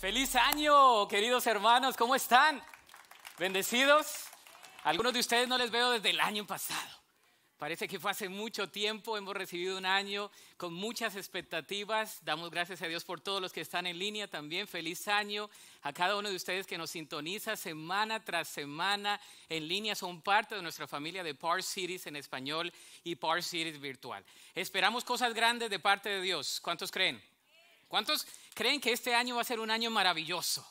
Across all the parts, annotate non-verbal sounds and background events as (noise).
Feliz año, queridos hermanos, ¿cómo están? ¿Bendecidos? Algunos de ustedes no les veo desde el año pasado. Parece que fue hace mucho tiempo, hemos recibido un año con muchas expectativas. Damos gracias a Dios por todos los que están en línea también. Feliz año a cada uno de ustedes que nos sintoniza semana tras semana en línea. Son parte de nuestra familia de Par Cities en español y Par Cities virtual. Esperamos cosas grandes de parte de Dios. ¿Cuántos creen? ¿Cuántos creen que este año va a ser un año maravilloso?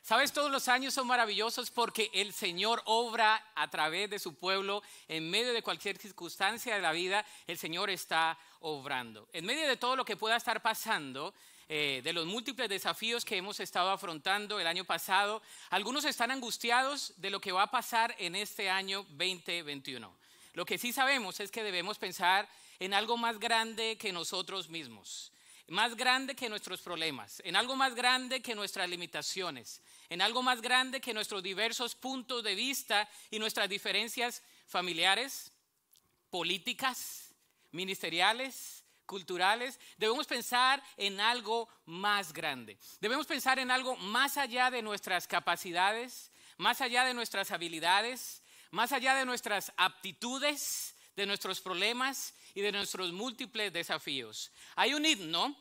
Sabes, todos los años son maravillosos porque el Señor obra a través de su pueblo, en medio de cualquier circunstancia de la vida, el Señor está obrando. En medio de todo lo que pueda estar pasando, eh, de los múltiples desafíos que hemos estado afrontando el año pasado, algunos están angustiados de lo que va a pasar en este año 2021. Lo que sí sabemos es que debemos pensar en algo más grande que nosotros mismos más grande que nuestros problemas, en algo más grande que nuestras limitaciones, en algo más grande que nuestros diversos puntos de vista y nuestras diferencias familiares, políticas, ministeriales, culturales, debemos pensar en algo más grande. Debemos pensar en algo más allá de nuestras capacidades, más allá de nuestras habilidades, más allá de nuestras aptitudes, de nuestros problemas y de nuestros múltiples desafíos. Hay un himno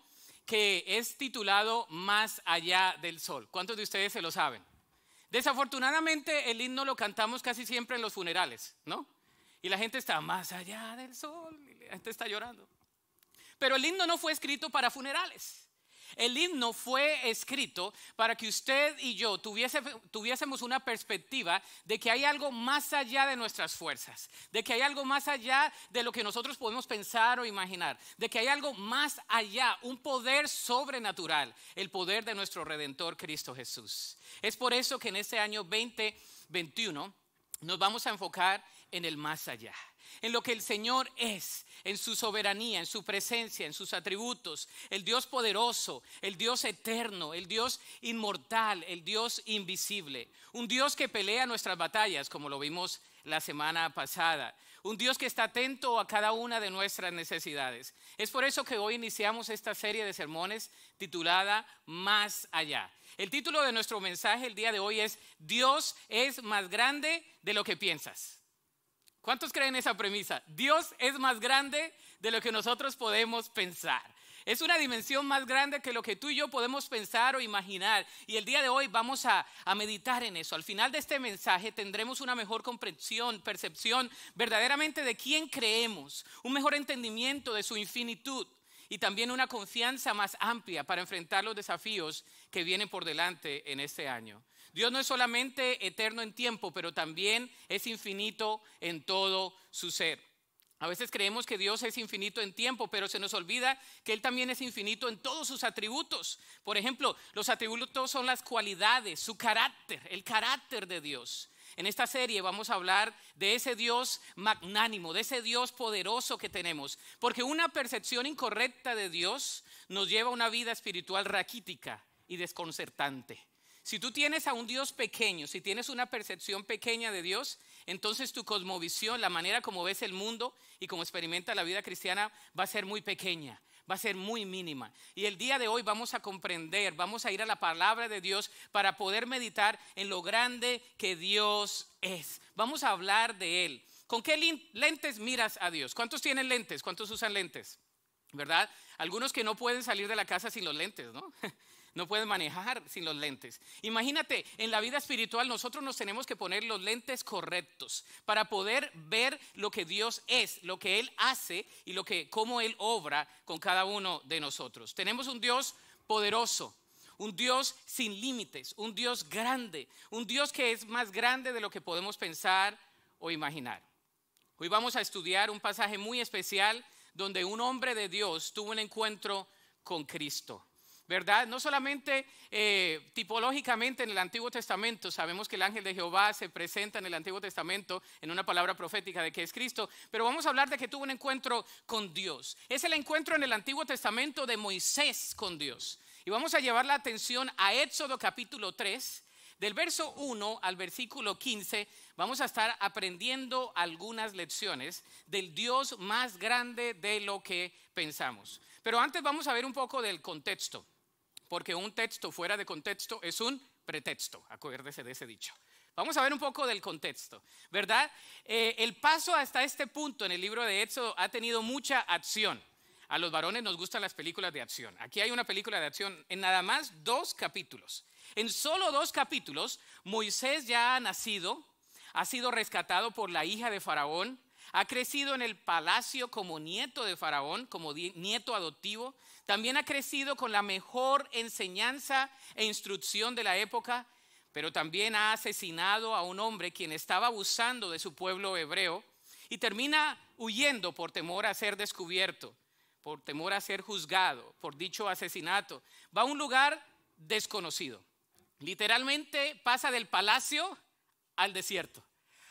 que es titulado Más allá del sol. ¿Cuántos de ustedes se lo saben? Desafortunadamente el himno lo cantamos casi siempre en los funerales, ¿no? Y la gente está más allá del sol, y la gente está llorando. Pero el himno no fue escrito para funerales. El himno fue escrito para que usted y yo tuviésemos una perspectiva de que hay algo más allá de nuestras fuerzas, de que hay algo más allá de lo que nosotros podemos pensar o imaginar, de que hay algo más allá, un poder sobrenatural, el poder de nuestro Redentor Cristo Jesús. Es por eso que en este año 2021 nos vamos a enfocar en el más allá en lo que el Señor es, en su soberanía, en su presencia, en sus atributos, el Dios poderoso, el Dios eterno, el Dios inmortal, el Dios invisible, un Dios que pelea nuestras batallas, como lo vimos la semana pasada, un Dios que está atento a cada una de nuestras necesidades. Es por eso que hoy iniciamos esta serie de sermones titulada Más allá. El título de nuestro mensaje el día de hoy es Dios es más grande de lo que piensas. ¿Cuántos creen esa premisa? Dios es más grande de lo que nosotros podemos pensar. Es una dimensión más grande que lo que tú y yo podemos pensar o imaginar. Y el día de hoy vamos a, a, meditar en eso. Al final de este mensaje tendremos una mejor comprensión, percepción verdaderamente de quién creemos, un mejor entendimiento de su infinitud y también una confianza más amplia para enfrentar los desafíos que vienen por delante en este año. Dios no es solamente eterno en tiempo, pero también es infinito en todo su ser. A veces creemos que Dios es infinito en tiempo, pero se nos olvida que Él también es infinito en todos sus atributos. Por ejemplo, los atributos son las cualidades, su carácter, el carácter de Dios. En esta serie vamos a hablar de ese Dios magnánimo, de ese Dios poderoso que tenemos, porque una percepción incorrecta de Dios nos lleva a una vida espiritual raquítica y desconcertante. Si tú tienes a un Dios pequeño, si tienes una percepción pequeña de Dios, entonces tu cosmovisión, la manera como ves el mundo y como experimenta la vida cristiana va a ser muy pequeña, va a ser muy mínima. Y el día de hoy vamos a comprender, vamos a ir a la palabra de Dios para poder meditar en lo grande que Dios es. Vamos a hablar de Él. ¿Con qué lentes miras a Dios? ¿Cuántos tienen lentes? ¿Cuántos usan lentes? ¿Verdad? Algunos que no pueden salir de la casa sin los lentes, ¿no? (laughs) no puedes manejar sin los lentes. Imagínate, en la vida espiritual nosotros nos tenemos que poner los lentes correctos para poder ver lo que Dios es, lo que Él hace y lo que, cómo Él obra con cada uno de nosotros. Tenemos un Dios poderoso, un Dios sin límites, un Dios grande, un Dios que es más grande de lo que podemos pensar o imaginar. Hoy vamos a estudiar un pasaje muy especial donde un hombre de Dios tuvo un encuentro con Cristo. ¿verdad? No solamente eh, tipológicamente en el Antiguo Testamento, sabemos que el ángel de Jehová se presenta en el Antiguo Testamento en una palabra profética de que es Cristo, pero vamos a hablar de que tuvo un encuentro con Dios. Es el encuentro en el Antiguo Testamento de Moisés con Dios. Y vamos a llevar la atención a Éxodo capítulo 3. Del verso 1 al versículo 15 vamos a estar aprendiendo algunas lecciones del Dios más grande de lo que pensamos. Pero antes vamos a ver un poco del contexto porque un texto fuera de contexto es un pretexto. Acuérdese de ese dicho. Vamos a ver un poco del contexto, ¿verdad? Eh, el paso hasta este punto en el libro de Éxodo ha tenido mucha acción. A los varones nos gustan las películas de acción. Aquí hay una película de acción en nada más dos capítulos. En solo dos capítulos, Moisés ya ha nacido, ha sido rescatado por la hija de Faraón, ha crecido en el palacio como nieto de Faraón, como nieto adoptivo. También ha crecido con la mejor enseñanza e instrucción de la época, pero también ha asesinado a un hombre quien estaba abusando de su pueblo hebreo y termina huyendo por temor a ser descubierto, por temor a ser juzgado por dicho asesinato. Va a un lugar desconocido. Literalmente pasa del palacio al desierto.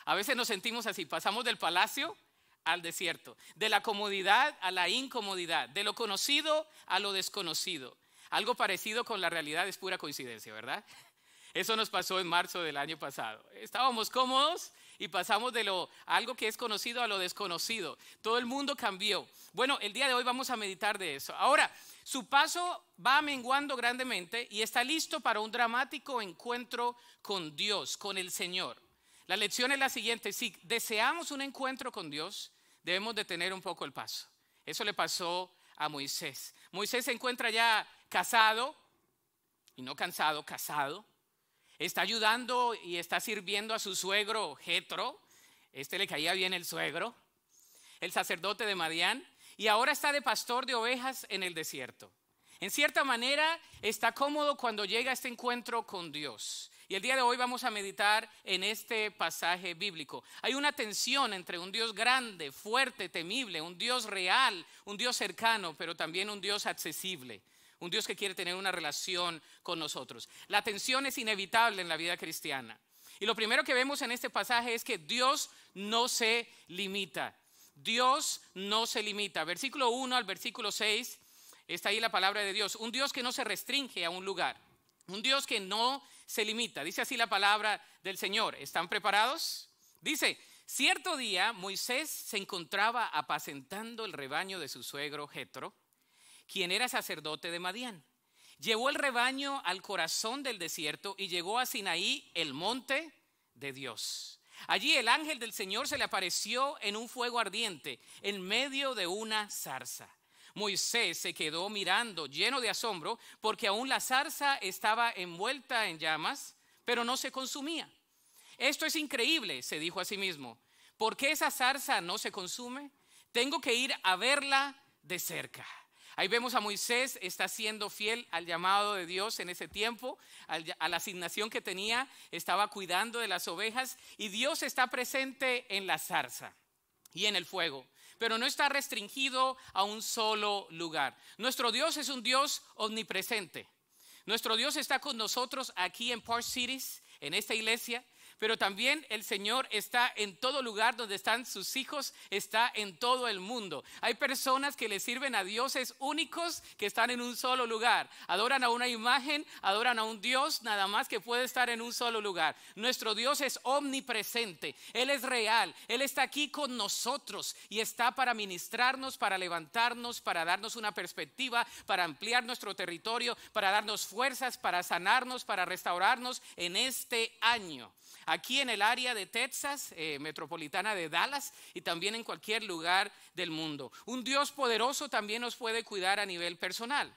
A veces nos sentimos así, pasamos del palacio al desierto, de la comodidad a la incomodidad, de lo conocido a lo desconocido. Algo parecido con la realidad es pura coincidencia, ¿verdad? Eso nos pasó en marzo del año pasado. Estábamos cómodos y pasamos de lo algo que es conocido a lo desconocido. Todo el mundo cambió. Bueno, el día de hoy vamos a meditar de eso. Ahora, su paso va menguando grandemente y está listo para un dramático encuentro con Dios, con el Señor. La lección es la siguiente, si deseamos un encuentro con Dios, debemos detener un poco el paso. Eso le pasó a Moisés. Moisés se encuentra ya casado, y no cansado, casado. Está ayudando y está sirviendo a su suegro Jetro. Este le caía bien el suegro, el sacerdote de Madián, y ahora está de pastor de ovejas en el desierto. En cierta manera está cómodo cuando llega a este encuentro con Dios el día de hoy vamos a meditar en este pasaje bíblico. Hay una tensión entre un Dios grande, fuerte, temible, un Dios real, un Dios cercano, pero también un Dios accesible. Un Dios que quiere tener una relación con nosotros. La tensión es inevitable en la vida cristiana. Y lo primero que vemos en este pasaje es que Dios no se limita. Dios no se limita. Versículo 1 al versículo 6 está ahí la palabra de Dios. Un Dios que no se restringe a un lugar. Un Dios que no se limita. Dice así la palabra del Señor. ¿Están preparados? Dice, cierto día Moisés se encontraba apacentando el rebaño de su suegro Jetro, quien era sacerdote de Madián. Llevó el rebaño al corazón del desierto y llegó a Sinaí, el monte de Dios. Allí el ángel del Señor se le apareció en un fuego ardiente, en medio de una zarza. Moisés se quedó mirando lleno de asombro porque aún la zarza estaba envuelta en llamas, pero no se consumía. Esto es increíble, se dijo a sí mismo. ¿Por qué esa zarza no se consume? Tengo que ir a verla de cerca. Ahí vemos a Moisés, está siendo fiel al llamado de Dios en ese tiempo, a la asignación que tenía, estaba cuidando de las ovejas y Dios está presente en la zarza y en el fuego pero no está restringido a un solo lugar. Nuestro Dios es un Dios omnipresente. Nuestro Dios está con nosotros aquí en Park Cities, en esta iglesia. Pero también el Señor está en todo lugar donde están sus hijos, está en todo el mundo. Hay personas que le sirven a dioses únicos que están en un solo lugar. Adoran a una imagen, adoran a un Dios nada más que puede estar en un solo lugar. Nuestro Dios es omnipresente, Él es real, Él está aquí con nosotros y está para ministrarnos, para levantarnos, para darnos una perspectiva, para ampliar nuestro territorio, para darnos fuerzas, para sanarnos, para restaurarnos en este año aquí en el área de Texas, eh, metropolitana de Dallas y también en cualquier lugar del mundo. Un Dios poderoso también nos puede cuidar a nivel personal.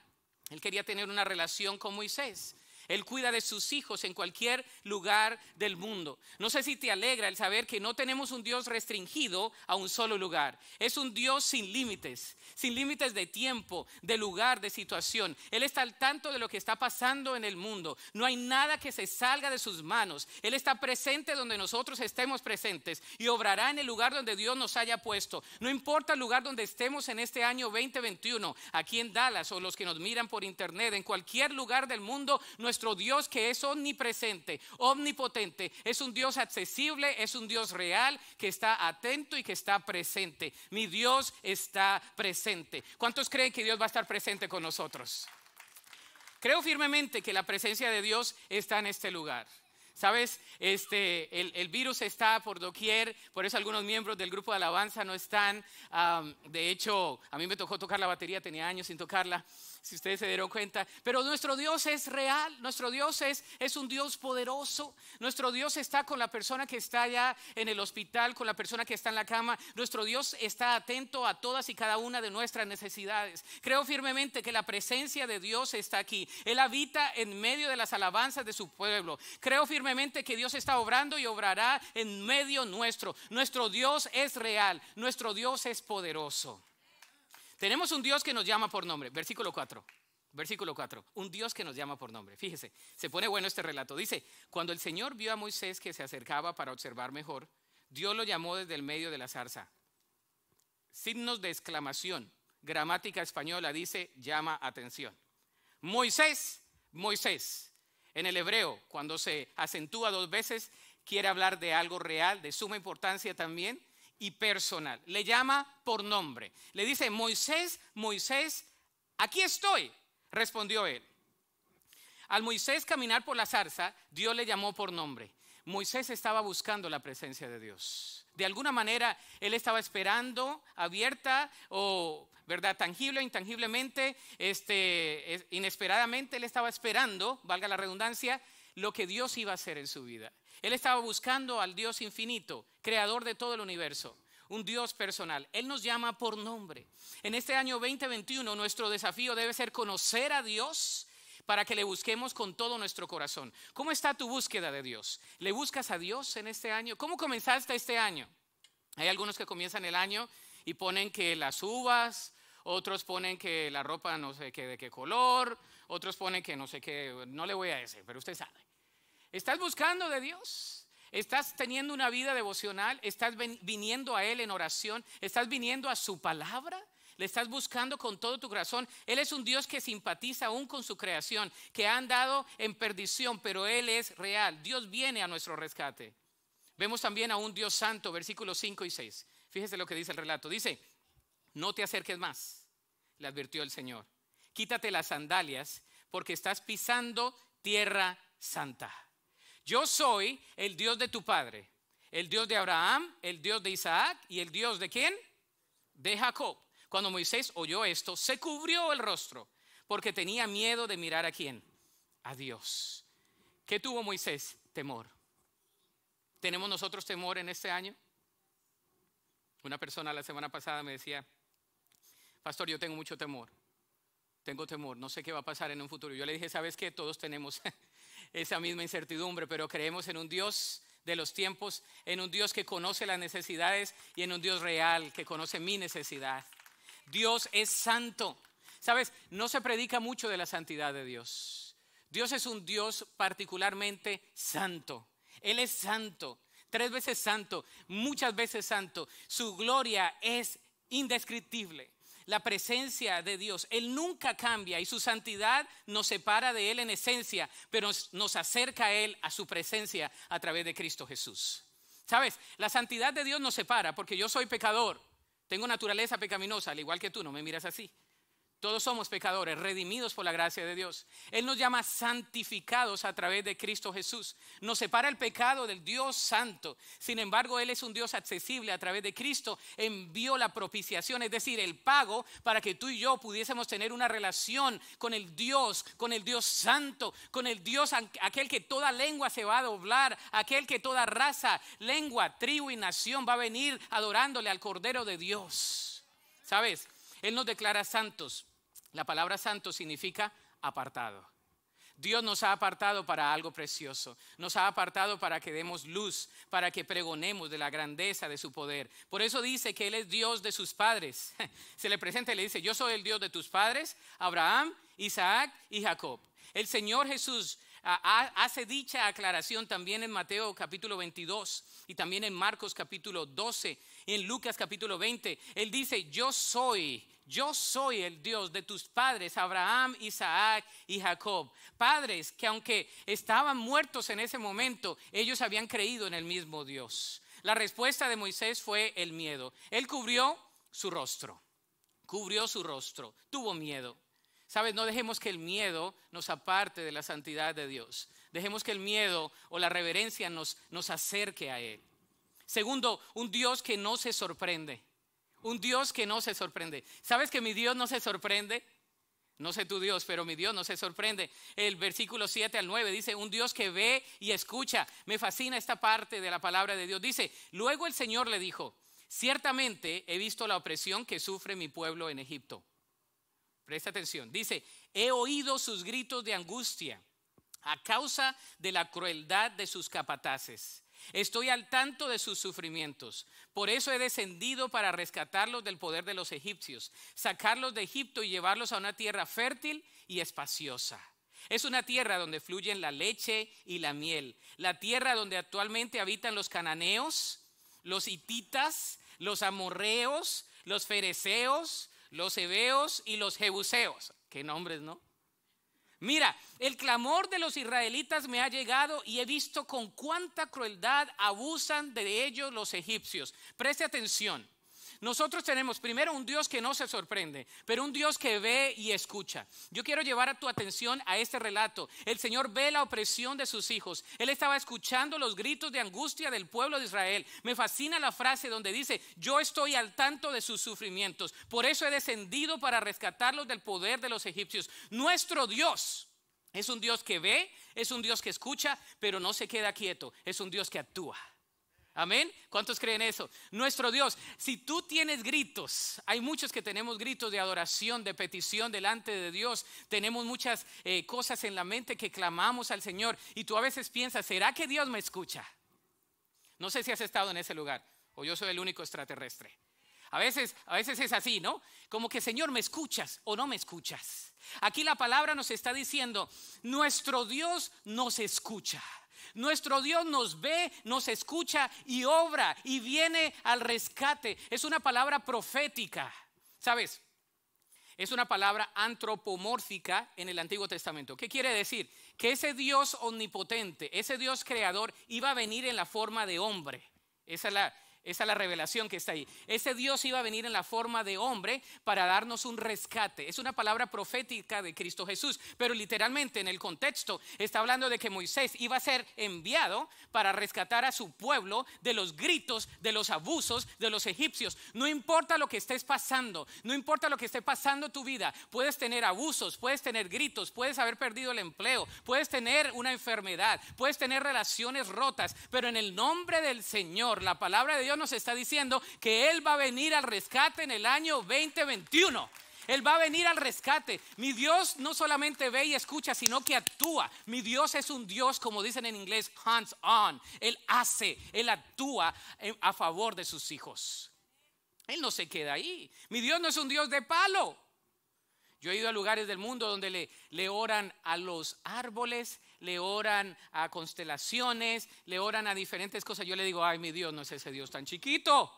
Él quería tener una relación con Moisés. Él cuida de sus hijos en cualquier lugar del mundo. No sé si te alegra el saber que no tenemos un Dios restringido a un solo lugar. Es un Dios sin límites, sin límites de tiempo, de lugar, de situación. Él está al tanto de lo que está pasando en el mundo. No hay nada que se salga de sus manos. Él está presente donde nosotros estemos presentes y obrará en el lugar donde Dios nos haya puesto. No importa el lugar donde estemos en este año 2021, aquí en Dallas o los que nos miran por internet, en cualquier lugar del mundo, es nuestro Dios que es omnipresente, omnipotente, es un Dios accesible, es un Dios real que está atento y que está presente. Mi Dios está presente. ¿Cuántos creen que Dios va a estar presente con nosotros? Creo firmemente que la presencia de Dios está en este lugar. Sabes, este, el, virus está por doquier, por eso algunos miembros del grupo de alabanza no están. de hecho, a mí me tocó tocar la batería, tenía años sin tocarla si ustedes se dieron cuenta. Pero nuestro Dios es real, nuestro Dios es, es un Dios poderoso, nuestro Dios está con la persona que está allá en el hospital, con la persona que está en la cama, nuestro Dios está atento a todas y cada una de nuestras necesidades. Creo firmemente que la presencia de Dios está aquí, Él habita en medio de las alabanzas de su pueblo. Creo firmemente que Dios está obrando y obrará en medio nuestro. Nuestro Dios es real, nuestro Dios es poderoso. Tenemos un Dios que nos llama por nombre. Versículo 4. Versículo 4. Un Dios que nos llama por nombre. Fíjese, se pone bueno este relato. Dice, cuando el Señor vio a Moisés que se acercaba para observar mejor, Dios lo llamó desde el medio de la zarza. Signos de exclamación. Gramática española dice, llama atención. Moisés, Moisés. En el hebreo, cuando se acentúa dos veces, quiere hablar de algo real, de suma importancia también, y personal. Le llama por nombre. Le dice, Moisés, Moisés, aquí estoy, respondió él. Al Moisés caminar por la zarza, Dios le llamó por nombre. Moisés estaba buscando la presencia de Dios. De alguna manera, él estaba esperando, abierta o, ¿verdad? Tangible o intangiblemente, este, inesperadamente, él estaba esperando, valga la redundancia, lo que Dios iba a hacer en su vida. Él estaba buscando al Dios infinito, creador de todo el universo, un Dios personal. Él nos llama por nombre. En este año 2021 nuestro desafío debe ser conocer a Dios para que le busquemos con todo nuestro corazón. ¿Cómo está tu búsqueda de Dios? ¿Le buscas a Dios en este año? ¿Cómo comenzaste este año? Hay algunos que comienzan el año y ponen que las uvas, otros ponen que la ropa no sé qué de qué color, otros ponen que no sé qué, no le voy a decir, pero usted sabe. ¿Estás buscando de Dios? ¿Estás teniendo una vida devocional? ¿Estás viniendo a Él en oración? ¿Estás viniendo a su palabra? le estás buscando con todo tu corazón. Él es un Dios que simpatiza aún con su creación, que ha andado en perdición, pero Él es real. Dios viene a nuestro rescate. Vemos también a un Dios santo, versículos 5 y 6. Fíjese lo que dice el relato. Dice, no te acerques más, le advirtió el Señor. Quítate las sandalias porque estás pisando tierra santa. Yo soy el Dios de tu padre, el Dios de Abraham, el Dios de Isaac y el Dios de quién? De Jacob. Cuando Moisés oyó esto, se cubrió el rostro porque tenía miedo de mirar a quién? A Dios. ¿Qué tuvo Moisés? Temor. ¿Tenemos nosotros temor en este año? Una persona la semana pasada me decía, pastor, yo tengo mucho temor, tengo temor, no sé qué va a pasar en un futuro. Yo le dije, ¿sabes qué? Todos tenemos esa misma incertidumbre, pero creemos en un Dios de los tiempos, en un Dios que conoce las necesidades y en un Dios real que conoce mi necesidad. Dios es santo. Sabes, no se predica mucho de la santidad de Dios. Dios es un Dios particularmente santo. Él es santo, tres veces santo, muchas veces santo. Su gloria es indescriptible la presencia de Dios. Él nunca cambia y su santidad nos separa de Él en esencia, pero nos acerca a Él, a su presencia, a través de Cristo Jesús. ¿Sabes? La santidad de Dios nos separa porque yo soy pecador, tengo naturaleza pecaminosa, al igual que tú, no me miras así. Todos somos pecadores, redimidos por la gracia de Dios. Él nos llama santificados a través de Cristo Jesús. Nos separa el pecado del Dios santo. Sin embargo, Él es un Dios accesible a través de Cristo. Envió la propiciación, es decir, el pago para que tú y yo pudiésemos tener una relación con el Dios, con el Dios santo, con el Dios aquel que toda lengua se va a doblar, aquel que toda raza, lengua, tribu y nación va a venir adorándole al Cordero de Dios. ¿Sabes? Él nos declara santos. La palabra santo significa apartado. Dios nos ha apartado para algo precioso, nos ha apartado para que demos luz, para que pregonemos de la grandeza de su poder. Por eso dice que Él es Dios de sus padres. (laughs) Se le presenta y le dice, yo soy el Dios de tus padres, Abraham, Isaac y Jacob. El Señor Jesús ah, hace dicha aclaración también en Mateo capítulo 22 y también en Marcos capítulo 12, en Lucas capítulo 20. Él dice, yo soy yo soy el Dios de tus padres, Abraham, Isaac y Jacob. Padres que aunque estaban muertos en ese momento, ellos habían creído en el mismo Dios. La respuesta de Moisés fue el miedo. Él cubrió su rostro, cubrió su rostro, tuvo miedo. Sabes, no dejemos que el miedo nos aparte de la santidad de Dios. Dejemos que el miedo o la reverencia nos, nos acerque a Él. Segundo, un Dios que no se sorprende. Un Dios que no se sorprende. ¿Sabes que mi Dios no se sorprende? No sé tu Dios, pero mi Dios no se sorprende. El versículo 7 al 9 dice, un Dios que ve y escucha. Me fascina esta parte de la palabra de Dios. Dice, luego el Señor le dijo, ciertamente he visto la opresión que sufre mi pueblo en Egipto. Presta atención. Dice, he oído sus gritos de angustia a causa de la crueldad de sus capataces. Estoy al tanto de sus sufrimientos. Por eso he descendido para rescatarlos del poder de los egipcios, sacarlos de Egipto y llevarlos a una tierra fértil y espaciosa. Es una tierra donde fluyen la leche y la miel, la tierra donde actualmente habitan los cananeos, los hititas, los amorreos, los fereceos, los hebeos y los jebuseos. Qué nombres, ¿no? Mira, el clamor de los israelitas me ha llegado y he visto con cuánta crueldad abusan de ellos los egipcios. Preste atención. Nosotros tenemos primero un Dios que no se sorprende, pero un Dios que ve y escucha. Yo quiero llevar a tu atención a este relato. El Señor ve la opresión de sus hijos. Él estaba escuchando los gritos de angustia del pueblo de Israel. Me fascina la frase donde dice, yo estoy al tanto de sus sufrimientos. Por eso he descendido para rescatarlos del poder de los egipcios. Nuestro Dios. Es un Dios que ve, es un Dios que escucha, pero no se queda quieto, es un Dios que actúa. Amén. ¿Cuántos creen eso? Nuestro Dios, si tú tienes gritos, hay muchos que tenemos gritos de adoración, de petición delante de Dios, tenemos muchas eh, cosas en la mente que clamamos al Señor y tú a veces piensas, ¿será que Dios me escucha? No sé si has estado en ese lugar o yo soy el único extraterrestre. A veces, a veces es así, ¿no? Como que Señor, ¿me escuchas o no me escuchas? Aquí la palabra nos está diciendo, nuestro Dios nos escucha. Nuestro Dios nos ve, nos escucha y obra y viene al rescate. Es una palabra profética, ¿sabes? Es una palabra antropomórfica en el Antiguo Testamento. ¿Qué quiere decir? Que ese Dios omnipotente, ese Dios creador, iba a venir en la forma de hombre. Esa es la, esa es la revelación que está ahí. Ese Dios iba a venir en la forma de hombre para darnos un rescate. Es una palabra profética de Cristo Jesús, pero literalmente en el contexto está hablando de que Moisés iba a ser enviado para rescatar a su pueblo de los gritos, de los abusos de los egipcios. No importa lo que estés pasando, no importa lo que esté pasando tu vida, puedes tener abusos, puedes tener gritos, puedes haber perdido el empleo, puedes tener una enfermedad, puedes tener relaciones rotas, pero en el nombre del Señor, la palabra de Dios nos está diciendo que Él va a venir al rescate en el año 2021. Él va a venir al rescate. Mi Dios no solamente ve y escucha, sino que actúa. Mi Dios es un Dios, como dicen en inglés, hands on. Él hace, Él actúa eh, a favor de sus hijos. Él no se queda ahí. Mi Dios no es un Dios de palo. Yo he ido a lugares del mundo donde le, le oran a los árboles le oran a constelaciones, le oran a diferentes cosas. Yo le digo, ay, mi Dios no es ese Dios tan chiquito.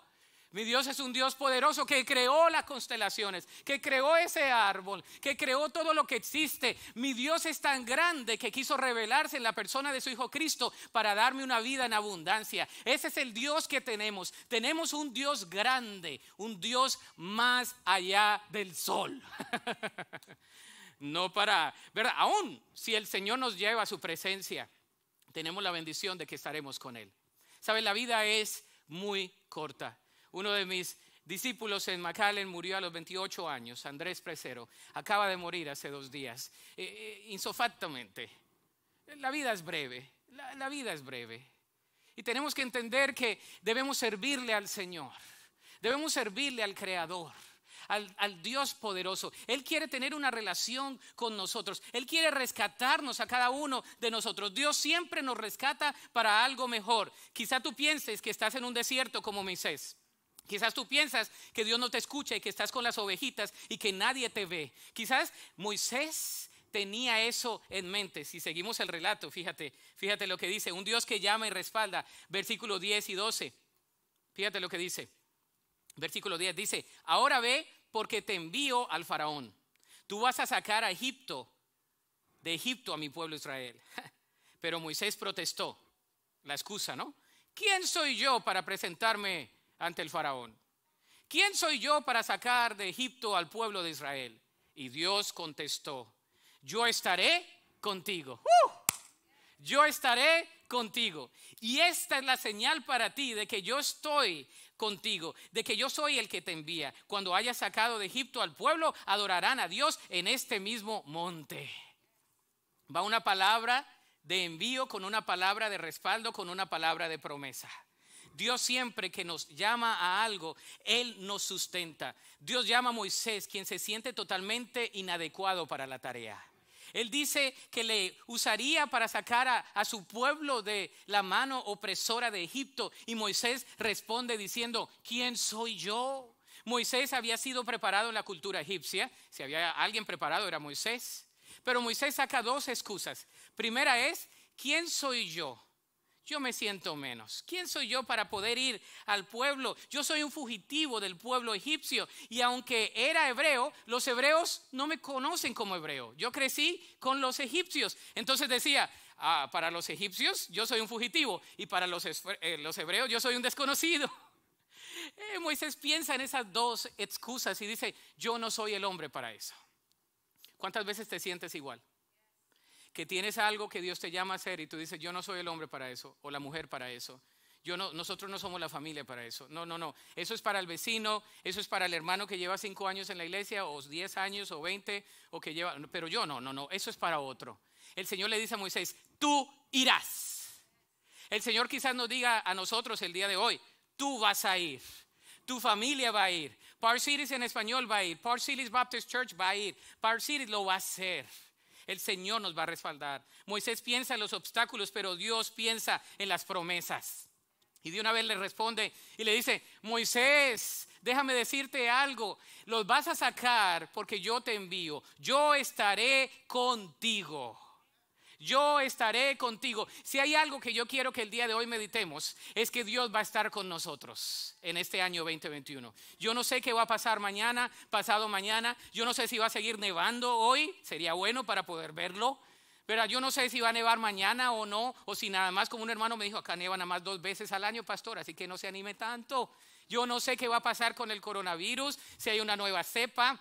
Mi Dios es un Dios poderoso que creó las constelaciones, que creó ese árbol, que creó todo lo que existe. Mi Dios es tan grande que quiso revelarse en la persona de su Hijo Cristo para darme una vida en abundancia. Ese es el Dios que tenemos. Tenemos un Dios grande, un Dios más allá del sol. (laughs) no para, ¿verdad? Aún si el Señor nos lleva a su presencia, tenemos la bendición de que estaremos con Él. ¿Sabe? La vida es muy corta. Uno de mis discípulos en McAllen murió a los 28 años, Andrés Precero Acaba de morir hace dos días, eh, eh La vida es breve, la vida es breve. Y tenemos que entender que debemos servirle al Señor, debemos servirle al Creador al, Dios poderoso. Él quiere tener una relación con nosotros. Él quiere rescatarnos a cada uno de nosotros. Dios siempre nos rescata para algo mejor. Quizás tú pienses que estás en un desierto como Moisés. Quizás tú piensas que Dios no te escucha y que estás con las ovejitas y que nadie te ve. Quizás Moisés tenía eso en mente. Si seguimos el relato, fíjate, fíjate lo que dice, un Dios que llama y respalda, versículo 10 y 12. Fíjate lo que dice. Versículo 10 dice, ahora ve porque te envío al faraón. Tú vas a sacar a Egipto, de Egipto a mi pueblo Israel. (laughs) Pero Moisés protestó. La excusa, ¿no? ¿Quién soy yo para presentarme ante el faraón? ¿Quién soy yo para sacar de Egipto al pueblo de Israel? Y Dios contestó, yo estaré contigo. ¡Uh! Yo estaré contigo. Y esta es la señal para ti de que yo estoy contigo, de que yo soy el que te envía. Cuando hayas sacado de Egipto al pueblo, adorarán a Dios en este mismo monte. Va una palabra de envío con una palabra de respaldo, con una palabra de promesa. Dios siempre que nos llama a algo, Él nos sustenta. Dios llama a Moisés, quien se siente totalmente inadecuado para la tarea. Él dice que le usaría para sacar a, su pueblo de la mano opresora de Egipto. Y Moisés responde diciendo, ¿quién soy yo? Moisés había sido preparado en la cultura egipcia. Si había alguien preparado era Moisés. Pero Moisés saca dos excusas. Primera es, ¿quién soy yo? yo me siento menos. ¿Quién soy yo para poder ir al pueblo? Yo soy un fugitivo del pueblo egipcio y aunque era hebreo, los hebreos no me conocen como hebreo. Yo crecí con los egipcios. Entonces decía, ah, para los egipcios yo soy un fugitivo y para los, eh, hebreos yo soy un desconocido. (laughs) Eh, Moisés piensa en esas dos excusas y dice, yo no soy el hombre para eso. ¿Cuántas veces te sientes igual? que tienes algo que Dios te llama a hacer y tú dices, yo no soy el hombre para eso o la mujer para eso. Yo no, nosotros no somos la familia para eso. No, no, no. Eso es para el vecino, eso es para el hermano que lleva cinco años en la iglesia, o diez años, o veinte, o que lleva. Pero yo no, no, no. Eso es para otro. El Señor le dice a Moisés: Tú irás. El Señor quizás nos diga a nosotros el día de hoy: Tú vas a ir. Tu familia va a ir. Park en español va a ir. Park Baptist Church va a ir. Park lo va a hacer el Señor nos va a respaldar. Moisés piensa en los obstáculos, pero Dios piensa en las promesas. Y de una vez le responde y le dice, Moisés, déjame decirte algo, los vas a sacar porque yo te envío, yo estaré contigo. Yo estaré contigo. Si hay algo que yo quiero que el día de hoy meditemos, es que Dios va a estar con nosotros en este año 2021. Yo no sé qué va a pasar mañana, pasado mañana. Yo no sé si va a seguir nevando hoy. Sería bueno para poder verlo. Pero yo no sé si va a nevar mañana o no, o si nada más, como un hermano me dijo, acá neva nada más dos veces al año, pastor, así que no se anime tanto. Yo no sé qué va a pasar con el coronavirus, si hay una nueva cepa,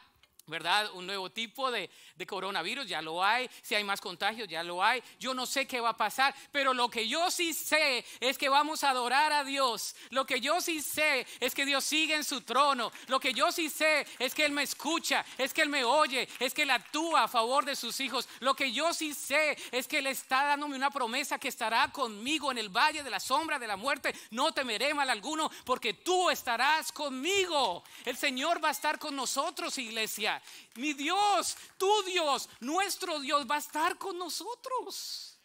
¿Verdad? Un nuevo tipo de, coronavirus, ya lo hay. Si hay más contagios, ya lo hay. Yo no sé qué va a pasar, pero lo que yo sí sé es que vamos a adorar a Dios. Lo que yo sí sé es que Dios sigue en su trono. Lo que yo sí sé es que Él me escucha, es que Él me oye, es que Él actúa a favor de sus hijos. Lo que yo sí sé es que Él está dándome una promesa que estará conmigo en el valle de la sombra de la muerte. No temeré mal alguno, porque tú estarás conmigo. El Señor va a estar con nosotros, iglesia. Mi Dios, tu Dios, nuestro Dios va a estar con nosotros.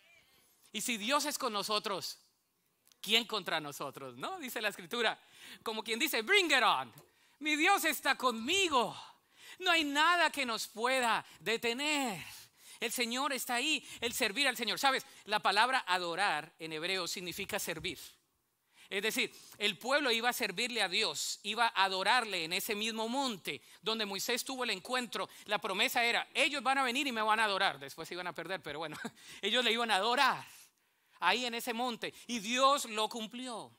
Y si Dios es con nosotros, ¿quién contra nosotros? ¿No? Dice la escritura, como quien dice, bring it on. Mi Dios está conmigo. No hay nada que nos pueda detener. El Señor está ahí, el servir al Señor. Sabes, la palabra adorar en hebreo significa servir. Es decir, el pueblo iba a servirle a Dios, iba a adorarle en ese mismo monte donde Moisés tuvo el encuentro. La promesa era, ellos van a venir y me van a adorar. Después se iban a perder, pero bueno, (laughs) ellos le iban a adorar ahí en ese monte. Y Dios lo cumplió.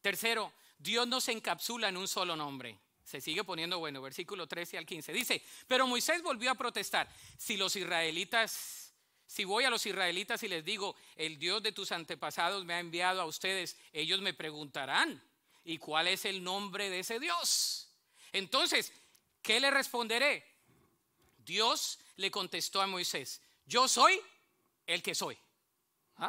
Tercero, Dios no se encapsula en un solo nombre. Se sigue poniendo bueno, versículo 13 al 15. Dice, pero Moisés volvió a protestar. Si los israelitas si voy a los israelitas y les digo, el Dios de tus antepasados me ha enviado a ustedes, ellos me preguntarán, ¿y cuál es el nombre de ese Dios? Entonces, ¿qué le responderé? Dios le contestó a Moisés, yo soy el que soy. ¿Ah?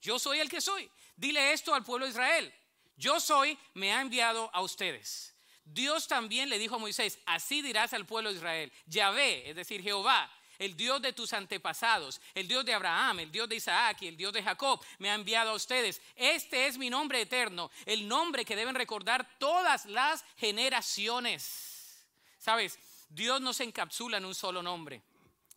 Yo soy el que soy. Dile esto al pueblo de Israel. Yo soy, me ha enviado a ustedes. Dios también le dijo a Moisés, así dirás al pueblo de Israel, Yahvé, es decir, Jehová, el Dios de tus antepasados, el Dios de Abraham, el Dios de Isaac y el Dios de Jacob me ha enviado a ustedes. Este es mi nombre eterno, el nombre que deben recordar todas las generaciones. ¿Sabes? Dios no se encapsula en un solo nombre.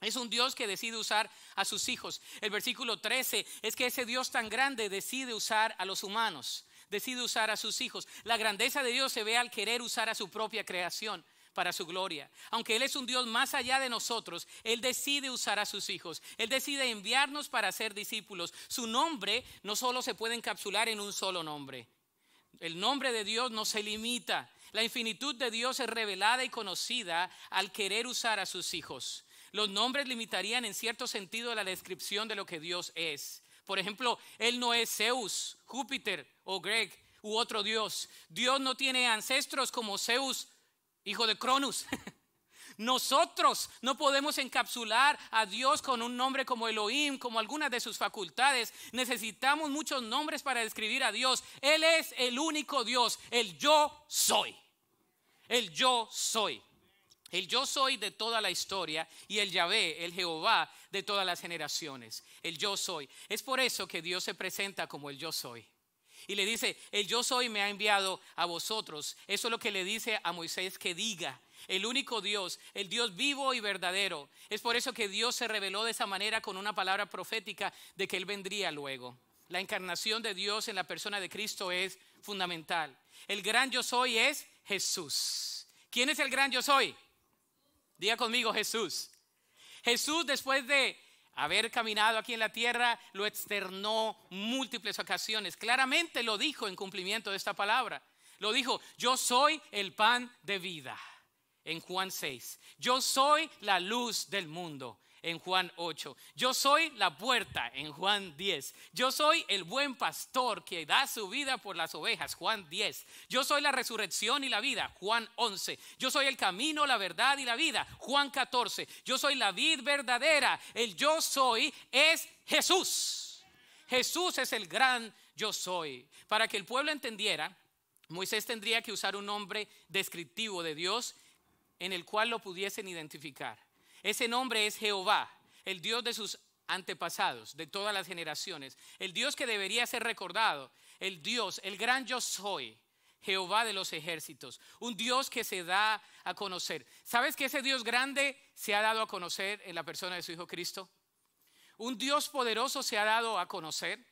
Es un Dios que decide usar a sus hijos. El versículo 13 es que ese Dios tan grande decide usar a los humanos, decide usar a sus hijos. La grandeza de Dios se ve al querer usar a su propia creación para su gloria. Aunque Él es un Dios más allá de nosotros, Él decide usar a sus hijos. Él decide enviarnos para ser discípulos. Su nombre no solo se puede encapsular en un solo nombre. El nombre de Dios no se limita. La infinitud de Dios es revelada y conocida al querer usar a sus hijos. Los nombres limitarían en cierto sentido la descripción de lo que Dios es. Por ejemplo, Él no es Zeus, Júpiter o Greg u otro Dios. Dios no tiene ancestros como Zeus hijo de Cronus. (laughs) Nosotros no podemos encapsular a Dios con un nombre como Elohim, como algunas de sus facultades. Necesitamos muchos nombres para describir a Dios. Él es el único Dios, el yo soy. El yo soy. El yo soy de toda la historia y el Yahvé, el Jehová de todas las generaciones. El yo soy. Es por eso que Dios se presenta como el yo soy y le dice, el yo soy me ha enviado a vosotros. Eso es lo que le dice a Moisés que diga. El único Dios, el Dios vivo y verdadero. Es por eso que Dios se reveló de esa manera con una palabra profética de que Él vendría luego. La encarnación de Dios en la persona de Cristo es fundamental. El gran yo soy es Jesús. ¿Quién es el gran yo soy? Diga conmigo Jesús. Jesús después de haber caminado aquí en la tierra, lo externó múltiples ocasiones. Claramente lo dijo en cumplimiento de esta palabra. Lo dijo, yo soy el pan de vida en Juan 6. Yo soy la luz del mundo en Juan 8. Yo soy la puerta en Juan 10. Yo soy el buen pastor que da su vida por las ovejas, Juan 10. Yo soy la resurrección y la vida, Juan 11. Yo soy el camino, la verdad y la vida, Juan 14. Yo soy la vid verdadera. El yo soy es Jesús. Jesús es el gran yo soy. Para que el pueblo entendiera, Moisés tendría que usar un nombre descriptivo de Dios en el cual lo pudiesen identificar. Ese nombre es Jehová, el Dios de sus antepasados, de todas las generaciones, el Dios que debería ser recordado, el Dios, el gran yo soy, Jehová de los ejércitos, un Dios que se da a conocer. ¿Sabes que ese Dios grande se ha dado a conocer en la persona de su Hijo Cristo? Un Dios poderoso se ha dado a conocer.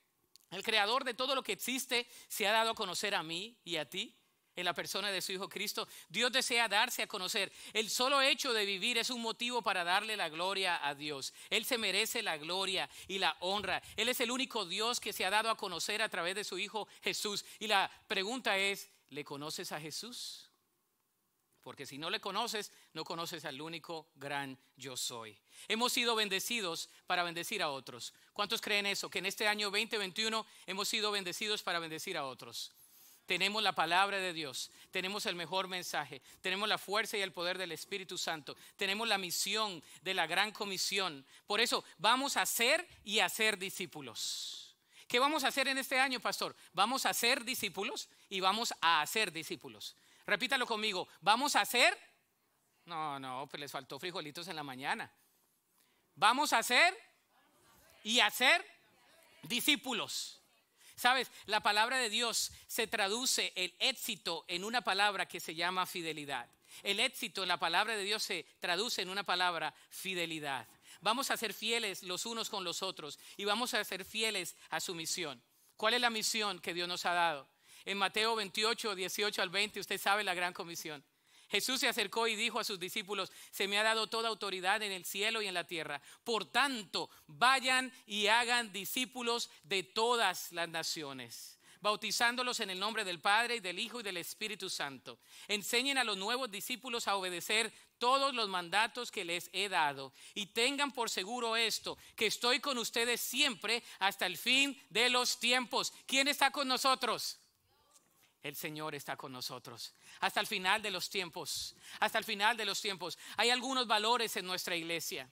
El creador de todo lo que existe se ha dado a conocer a mí y a ti en la persona de su Hijo Cristo. Dios desea darse a conocer. El solo hecho de vivir es un motivo para darle la gloria a Dios. Él se merece la gloria y la honra. Él es el único Dios que se ha dado a conocer a través de su Hijo Jesús. Y la pregunta es, ¿le conoces a Jesús? Porque si no le conoces, no conoces al único gran yo soy. Hemos sido bendecidos para bendecir a otros. ¿Cuántos creen eso? Que en este año 2021 hemos sido bendecidos para bendecir a otros tenemos la palabra de Dios, tenemos el mejor mensaje, tenemos la fuerza y el poder del Espíritu Santo, tenemos la misión de la gran comisión. Por eso vamos a ser y a ser discípulos. ¿Qué vamos a hacer en este año, pastor? Vamos a ser discípulos y vamos a hacer discípulos. Repítalo conmigo, vamos a ser No, no, pues les faltó frijolitos en la mañana. Vamos a ser y a ser discípulos. Sabes, la palabra de Dios se traduce el éxito en una palabra que se llama fidelidad. El éxito en la palabra de Dios se traduce en una palabra fidelidad. Vamos a ser fieles los unos con los otros y vamos a ser fieles a su misión. ¿Cuál es la misión que Dios nos ha dado? En Mateo 28, 18 al 20, usted sabe la gran comisión. Jesús se acercó y dijo a sus discípulos, se me ha dado toda autoridad en el cielo y en la tierra. Por tanto, vayan y hagan discípulos de todas las naciones bautizándolos en el nombre del Padre y del Hijo y del Espíritu Santo. Enseñen a los nuevos discípulos a obedecer todos los mandatos que les he dado. Y tengan por seguro esto, que estoy con ustedes siempre hasta el fin de los tiempos. ¿Quién está con nosotros? El Señor está con nosotros hasta el final de los tiempos, hasta el final de los tiempos. Hay algunos valores en nuestra iglesia.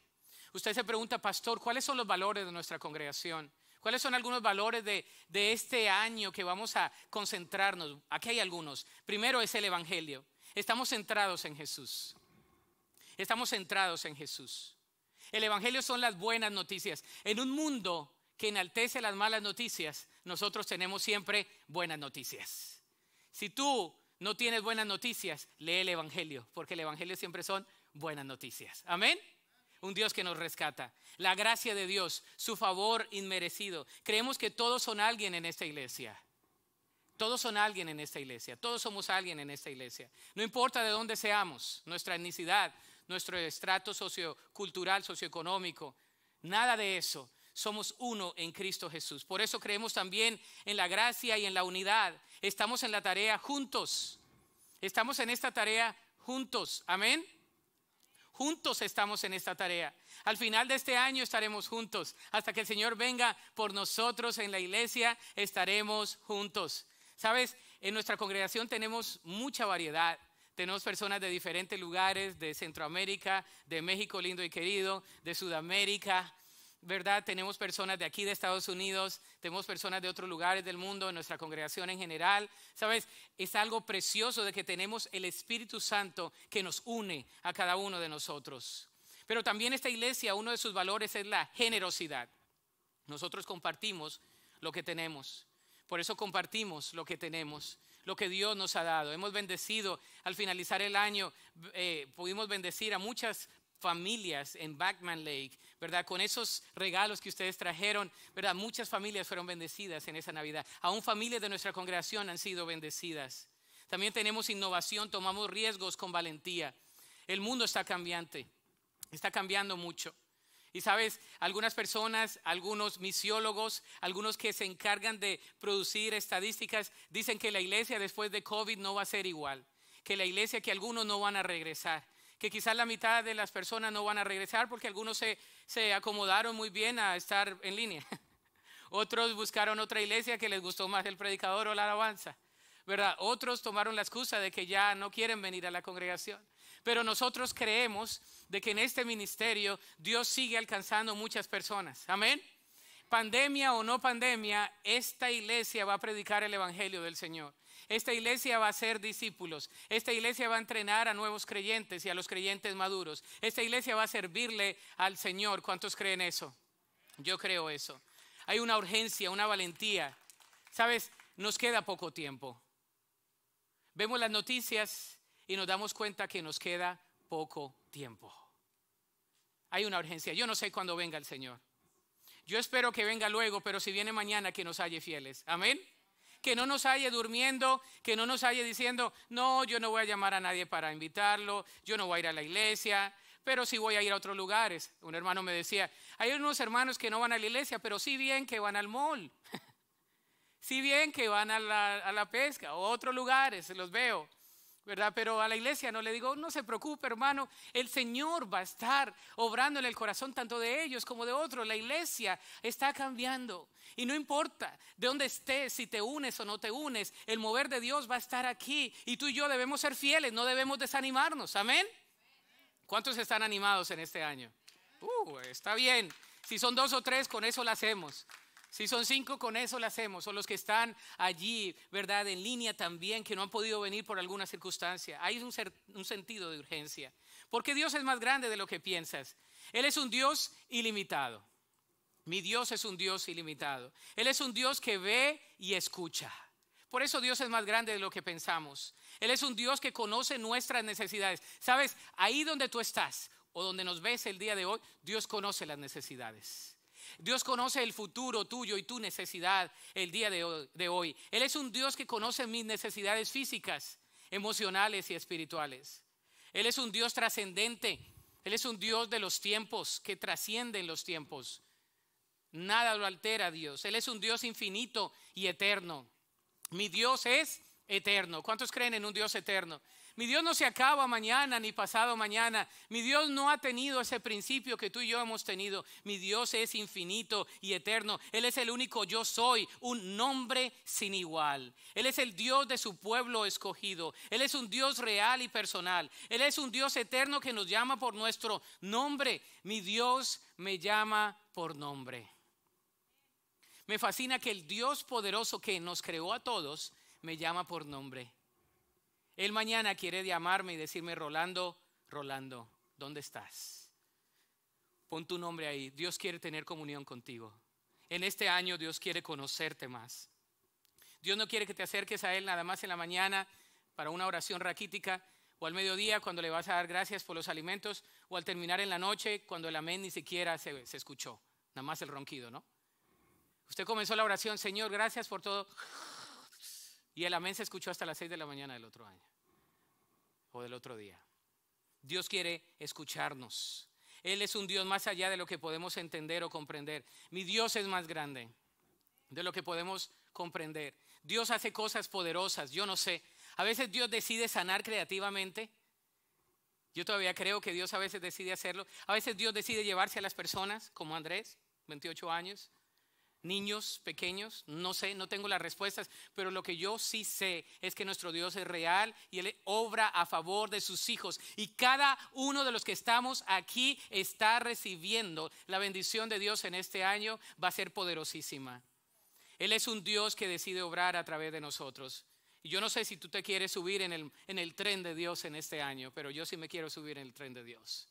Usted se pregunta, pastor, ¿cuáles son los valores de nuestra congregación? ¿Cuáles son algunos valores de, este año que vamos a concentrarnos? Aquí hay algunos. Primero es el Evangelio. Estamos centrados en Jesús. Estamos centrados en Jesús. El Evangelio son las buenas noticias. En un mundo que enaltece las malas noticias, nosotros tenemos siempre buenas noticias. Si tú no tienes buenas noticias, lee el Evangelio, porque el Evangelio siempre son buenas noticias. Amén. Un Dios que nos rescata. La gracia de Dios, su favor inmerecido. Creemos que todos son alguien en esta iglesia. Todos son alguien en esta iglesia. Todos somos alguien en esta iglesia. No importa de dónde seamos, nuestra etnicidad, nuestro estrato sociocultural, socioeconómico. Nada de eso. Somos uno en Cristo Jesús. Por eso creemos también en la gracia y en la unidad. Estamos en la tarea juntos. Estamos en esta tarea juntos. Amén. Juntos estamos en esta tarea. Al final de este año estaremos juntos. Hasta que el Señor venga por nosotros en la iglesia, estaremos juntos. Sabes, en nuestra congregación tenemos mucha variedad. Tenemos personas de diferentes lugares, de Centroamérica, de México lindo y querido, de Sudamérica, ¿verdad? Tenemos personas de aquí de Estados Unidos, tenemos personas de otros lugares del mundo, en nuestra congregación en general. ¿Sabes? Es algo precioso de que tenemos el Espíritu Santo que nos une a cada uno de nosotros. Pero también esta iglesia, uno de sus valores es la generosidad. Nosotros compartimos lo que tenemos. Por eso compartimos lo que tenemos, lo que Dios nos ha dado. Hemos bendecido, al finalizar el año, eh, pudimos bendecir a muchas familias en Backman Lake, ¿verdad? Con esos regalos que ustedes trajeron, ¿verdad? Muchas familias fueron bendecidas en esa Navidad. Aún familias de nuestra congregación han sido bendecidas. También tenemos innovación, tomamos riesgos con valentía. El mundo está cambiante, está cambiando mucho. Y sabes, algunas personas, algunos misiólogos, algunos que se encargan de producir estadísticas, dicen que la iglesia después de COVID no va a ser igual, que la iglesia, que algunos no van a regresar, que quizás la mitad de las personas no van a regresar porque algunos se se acomodaron muy bien a estar en línea. (laughs) Otros buscaron otra iglesia que les gustó más el predicador o la alabanza. ¿Verdad? Otros tomaron la excusa de que ya no quieren venir a la congregación. Pero nosotros creemos de que en este ministerio Dios sigue alcanzando muchas personas. Amén pandemia o no pandemia, esta iglesia va a predicar el Evangelio del Señor. Esta iglesia va a ser discípulos. Esta iglesia va a entrenar a nuevos creyentes y a los creyentes maduros. Esta iglesia va a servirle al Señor. ¿Cuántos creen eso? Yo creo eso. Hay una urgencia, una valentía. Sabes, nos queda poco tiempo. Vemos las noticias y nos damos cuenta que nos queda poco tiempo. Hay una urgencia. Yo no sé cuándo venga el Señor. Yo espero que venga luego, pero si viene mañana, que nos halle fieles. Amén. Que no nos halle durmiendo, que no nos halle diciendo, no, yo no voy a llamar a nadie para invitarlo, yo no voy a ir a la iglesia, pero sí voy a ir a otros lugares. Un hermano me decía, hay unos hermanos que no van a la iglesia, pero sí bien que van al mall, (laughs) sí bien que van a la, a la pesca o otros lugares, los veo. ¿verdad? Pero a la iglesia no le digo, no se preocupe, hermano, el Señor va a estar obrando en el corazón tanto de ellos como de otros. La iglesia está cambiando y no importa de dónde estés, si te unes o no te unes, el mover de Dios va a estar aquí y tú y yo debemos ser fieles, no debemos desanimarnos. Amén. ¿Cuántos están animados en este año? Uh, está bien. Si son dos o tres, con eso lo hacemos. Si son cinco, con eso lo hacemos. O los que están allí, ¿verdad? En línea también, que no han podido venir por alguna circunstancia. Hay un sentido de urgencia. Porque Dios es más grande de lo que piensas. Él es un Dios ilimitado. Mi Dios es un Dios ilimitado. Él es un Dios que ve y escucha. Por eso Dios es más grande de lo que pensamos. Él es un Dios que conoce nuestras necesidades. Sabes, ahí donde tú estás o donde nos ves el día de hoy, Dios conoce las necesidades. Dios conoce el futuro tuyo y tu necesidad el día de hoy. Él es un Dios que conoce mis necesidades físicas, emocionales y espirituales. Él es un Dios trascendente. Él es un Dios de los tiempos, que trasciende los tiempos. Nada lo altera a Dios. Él es un Dios infinito y eterno. Mi Dios es eterno. ¿Cuántos creen en un Dios eterno? Mi Dios no se acaba mañana ni pasado mañana. Mi Dios no ha tenido ese principio que tú y yo hemos tenido. Mi Dios es infinito y eterno. Él es el único yo soy, un nombre sin igual. Él es el Dios de su pueblo escogido. Él es un Dios real y personal. Él es un Dios eterno que nos llama por nuestro nombre. Mi Dios me llama por nombre. Me fascina que el Dios poderoso que nos creó a todos me llama por nombre. Él mañana quiere llamarme y decirme, Rolando, Rolando, ¿dónde estás? Pon tu nombre ahí. Dios quiere tener comunión contigo. En este año Dios quiere conocerte más. Dios no quiere que te acerques a Él nada más en la mañana para una oración raquítica o al mediodía cuando le vas a dar gracias por los alimentos o al terminar en la noche cuando el amén ni siquiera se, escuchó, nada más el ronquido, ¿no? Usted comenzó la oración, Señor, gracias por todo. Y el amén se escuchó hasta las 6 de la mañana del otro año o del otro día. Dios quiere escucharnos. Él es un Dios más allá de lo que podemos entender o comprender. Mi Dios es más grande de lo que podemos comprender. Dios hace cosas poderosas, yo no sé. A veces Dios decide sanar creativamente. Yo todavía creo que Dios a veces decide hacerlo. A veces Dios decide llevarse a las personas, como Andrés, 28 años niños pequeños, no sé, no tengo las respuestas, pero lo que yo sí sé es que nuestro Dios es real y Él obra a favor de sus hijos. Y cada uno de los que estamos aquí está recibiendo la bendición de Dios en este año, va a ser poderosísima. Él es un Dios que decide obrar a través de nosotros. Y yo no sé si tú te quieres subir en el, en el tren de Dios en este año, pero yo sí me quiero subir en el tren de Dios.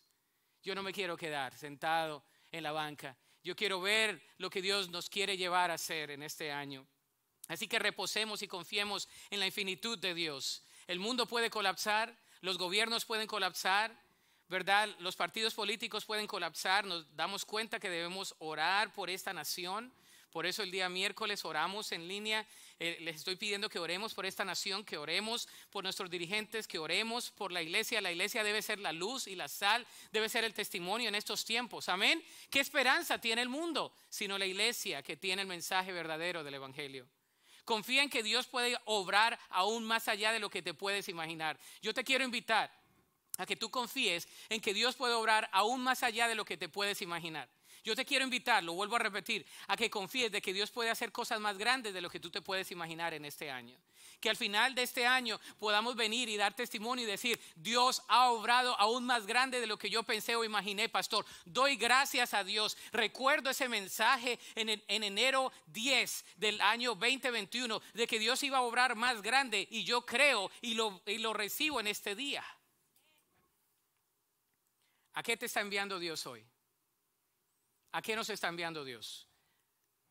Yo no me quiero quedar sentado en la banca. Yo quiero ver lo que Dios nos quiere llevar a hacer en este año. Así que reposemos y confiemos en la infinitud de Dios. El mundo puede colapsar, los gobiernos pueden colapsar, ¿verdad? Los partidos políticos pueden colapsar. Nos damos cuenta que debemos orar por esta nación, por eso el día miércoles oramos en línea. Eh, les estoy pidiendo que oremos por esta nación, que oremos por nuestros dirigentes, que oremos por la iglesia. La iglesia debe ser la luz y la sal, debe ser el testimonio en estos tiempos. Amén. ¿Qué esperanza tiene el mundo sino la iglesia que tiene el mensaje verdadero del Evangelio? Confía en que Dios puede obrar aún más allá de lo que te puedes imaginar. Yo te quiero invitar a que tú confíes en que Dios puede obrar aún más allá de lo que te puedes imaginar. Yo te quiero invitar, lo vuelvo a repetir, a que confíes de que Dios puede hacer cosas más grandes de lo que tú te puedes imaginar en este año. Que al final de este año podamos venir y dar testimonio y decir, Dios ha obrado aún más grande de lo que yo pensé o imaginé, pastor. Doy gracias a Dios. Recuerdo ese mensaje en, enero 10 del año 2021 de que Dios iba a obrar más grande y yo creo y lo, y lo recibo en este día. ¿A qué te está enviando Dios hoy? ¿A qué nos está enviando Dios?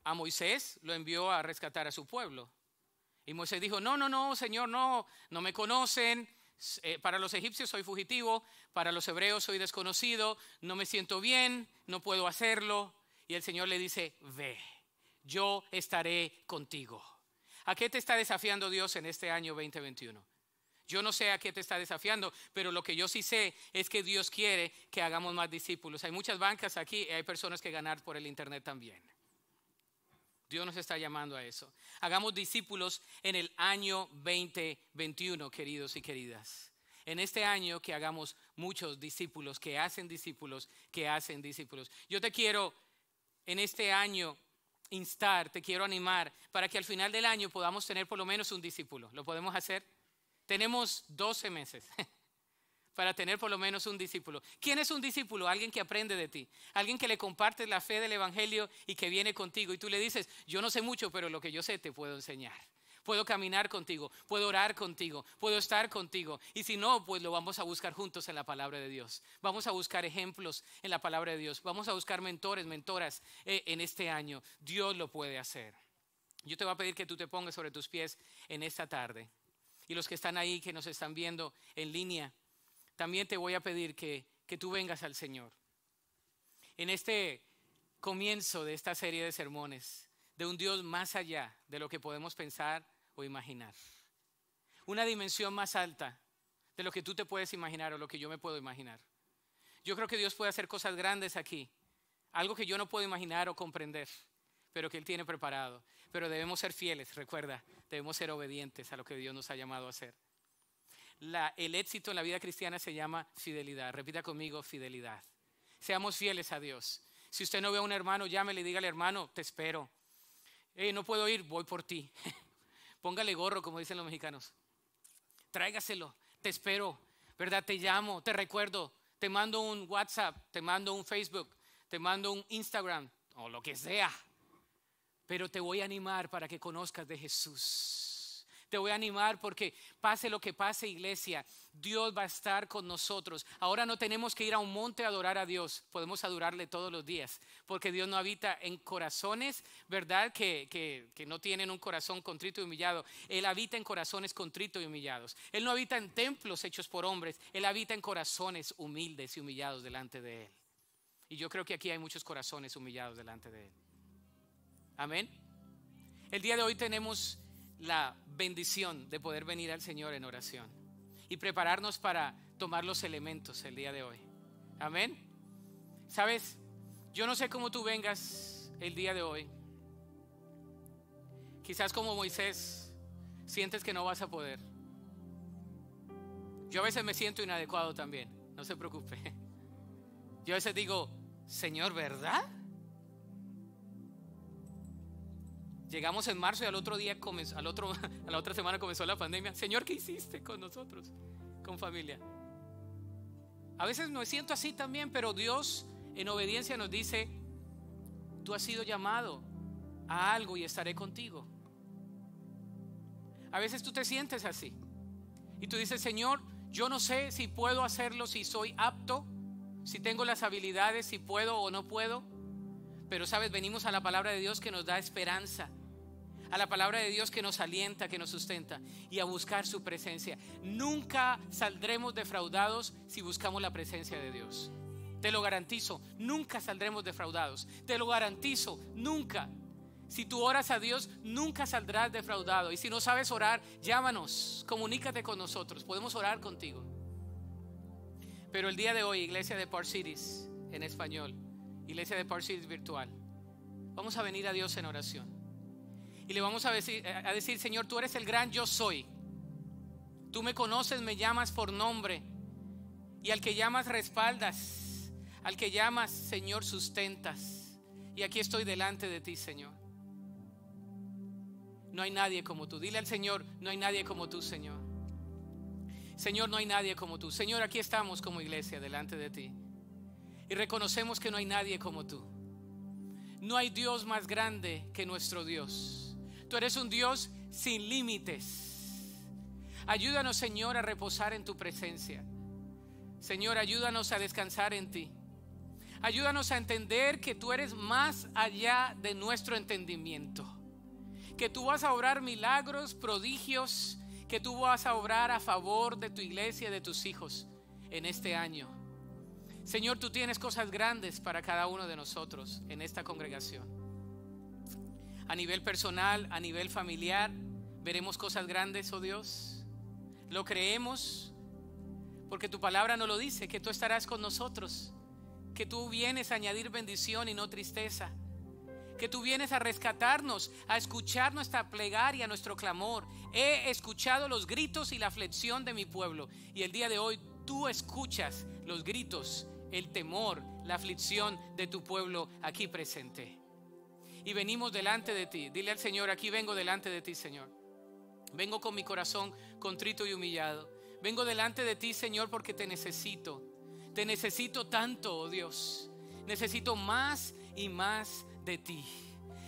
A Moisés lo envió a rescatar a su pueblo. Y Moisés dijo, no, no, no, Señor, no, no me conocen. Eh, para los egipcios soy fugitivo, para los hebreos soy desconocido, no me siento bien, no puedo hacerlo. Y el Señor le dice, ve, yo estaré contigo. ¿A qué te está desafiando Dios en este año 2021? Yo no sé a qué te está desafiando, pero lo que yo sí sé es que Dios quiere que hagamos más discípulos. Hay muchas bancas aquí y hay personas que ganar por el Internet también. Dios nos está llamando a eso. Hagamos discípulos en el año 2021, queridos y queridas. En este año que hagamos muchos discípulos, que hacen discípulos, que hacen discípulos. Yo te quiero en este año instar, te quiero animar para que al final del año podamos tener por lo menos un discípulo. ¿Lo podemos hacer? Tenemos 12 meses (laughs) para tener por lo menos un discípulo. ¿Quién es un discípulo? Alguien que aprende de ti, alguien que le comparte la fe del Evangelio y que viene contigo. Y tú le dices, yo no sé mucho, pero lo que yo sé te puedo enseñar. Puedo caminar contigo, puedo orar contigo, puedo estar contigo. Y si no, pues lo vamos a buscar juntos en la palabra de Dios. Vamos a buscar ejemplos en la palabra de Dios. Vamos a buscar mentores, mentoras eh, en este año. Dios lo puede hacer. Yo te voy a pedir que tú te pongas sobre tus pies en esta tarde y los que están ahí, que nos están viendo en línea, también te voy a pedir que, que tú vengas al Señor. En este comienzo de esta serie de sermones, de un Dios más allá de lo que podemos pensar o imaginar. Una dimensión más alta de lo que tú te puedes imaginar o lo que yo me puedo imaginar. Yo creo que Dios puede hacer cosas grandes aquí, algo que yo no puedo imaginar o comprender pero que Él tiene preparado. Pero debemos ser fieles, recuerda, debemos ser obedientes a lo que Dios nos ha llamado a hacer. el éxito en la vida cristiana se llama fidelidad. Repita conmigo, fidelidad. Seamos fieles a Dios. Si usted no ve a un hermano, llámele y dígale, hermano, te espero. Eh, no puedo ir, voy por ti. (laughs) Póngale gorro, como dicen los mexicanos. Tráigaselo, te espero, ¿verdad? Te llamo, te recuerdo, te mando un WhatsApp, te mando un Facebook, te mando un Instagram o lo que sea pero te voy a animar para que conozcas de Jesús. Te voy a animar porque pase lo que pase, iglesia, Dios va a estar con nosotros. Ahora no tenemos que ir a un monte a adorar a Dios, podemos adorarle todos los días, porque Dios no habita en corazones, ¿verdad? Que, no tienen un corazón contrito y humillado. Él habita en corazones contrito y humillados. Él no habita en templos hechos por hombres, Él habita en corazones humildes y humillados delante de Él. Y yo creo que aquí hay muchos corazones humillados delante de Él. Amén. El día de hoy tenemos la bendición de poder venir al Señor en oración y prepararnos para tomar los elementos el día de hoy. Amén. Sabes, yo no sé cómo tú vengas el día de hoy. Quizás como Moisés sientes que no vas a poder. Yo a veces me siento inadecuado también, no se preocupe. Yo a veces digo, Señor, ¿verdad? Llegamos en marzo y al otro día comenzó, al otro, (laughs) a la otra semana comenzó la pandemia. Señor, ¿qué hiciste con nosotros, con familia? A veces me siento así también, pero Dios en obediencia nos dice, tú has sido llamado a algo y estaré contigo. A veces tú te sientes así y tú dices, Señor, yo no sé si puedo hacerlo, si soy apto, si tengo las habilidades, si puedo o no puedo, pero sabes, venimos a la palabra de Dios que nos da esperanza, a la palabra de Dios que nos alienta, que nos sustenta y a buscar su presencia. Nunca saldremos defraudados si buscamos la presencia de Dios. Te lo garantizo, nunca saldremos defraudados. Te lo garantizo, nunca. Si tú oras a Dios, nunca saldrás defraudado. Y si no sabes orar, llámanos, comunícate con nosotros, podemos orar contigo. Pero el día de hoy, Iglesia de Park en español, Iglesia de Park Cities virtual, vamos a venir a Dios en oración y le vamos a decir, eh, a decir, Señor, tú eres el gran yo soy. Tú me conoces, me llamas por nombre. Y al que llamas respaldas. Al que llamas, Señor, sustentas. Y aquí estoy delante de ti, Señor. No hay nadie como tú. Dile al Señor, no hay nadie como tú, Señor. Señor, no hay nadie como tú. Señor, aquí estamos como iglesia delante de ti. Y reconocemos que no hay nadie como tú. No hay Dios más grande que nuestro Dios. Tú eres un Dios sin límites. Ayúdanos, Señor, a reposar en tu presencia. Señor, ayúdanos a descansar en ti. Ayúdanos a entender que tú eres más allá de nuestro entendimiento. Que tú vas a obrar milagros, prodigios, que tú vas a obrar a favor de tu iglesia, de tus hijos en este año. Señor, tú tienes cosas grandes para cada uno de nosotros en esta congregación a nivel personal, a nivel familiar. Veremos cosas grandes, oh Dios. Lo creemos porque tu palabra nos lo dice, que tú estarás con nosotros, que tú vienes a añadir bendición y no tristeza, que tú vienes a rescatarnos, a escuchar nuestra plegaria, nuestro clamor. He escuchado los gritos y la aflicción de mi pueblo y el día de hoy tú escuchas los gritos, el temor, la aflicción de tu pueblo aquí presente y venimos delante de ti. Dile al Señor, aquí vengo delante de ti, Señor. Vengo con mi corazón contrito y humillado. Vengo delante de ti, Señor, porque te necesito. Te necesito tanto, oh Dios. Necesito más y más de ti.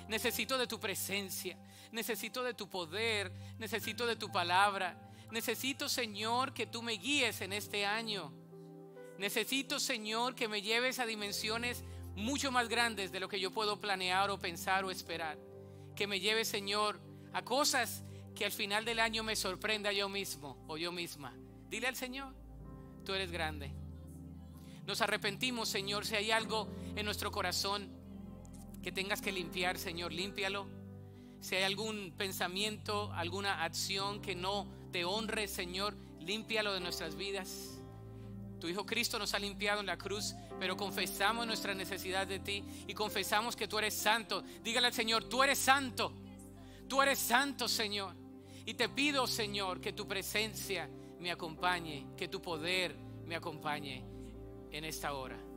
Necesito de tu presencia. Necesito de tu poder. Necesito de tu palabra. Necesito, Señor, que tú me guíes en este año. Necesito, Señor, que me lleves a dimensiones mucho más grandes de lo que yo puedo planear o pensar o esperar. Que me lleve, Señor, a cosas que al final del año me sorprenda yo mismo o yo misma. Dile al Señor, tú eres grande. Nos arrepentimos, Señor, si hay algo en nuestro corazón que tengas que limpiar, Señor, límpialo. Si hay algún pensamiento, alguna acción que no te honre, Señor, límpialo de nuestras vidas. Tu Hijo Cristo nos ha limpiado en la cruz, pero confesamos nuestra necesidad de ti y confesamos que tú eres santo. Dígale al Señor, tú eres santo. Tú eres santo, Señor. Y te pido, Señor, que tu presencia me acompañe, que tu poder me acompañe en esta hora.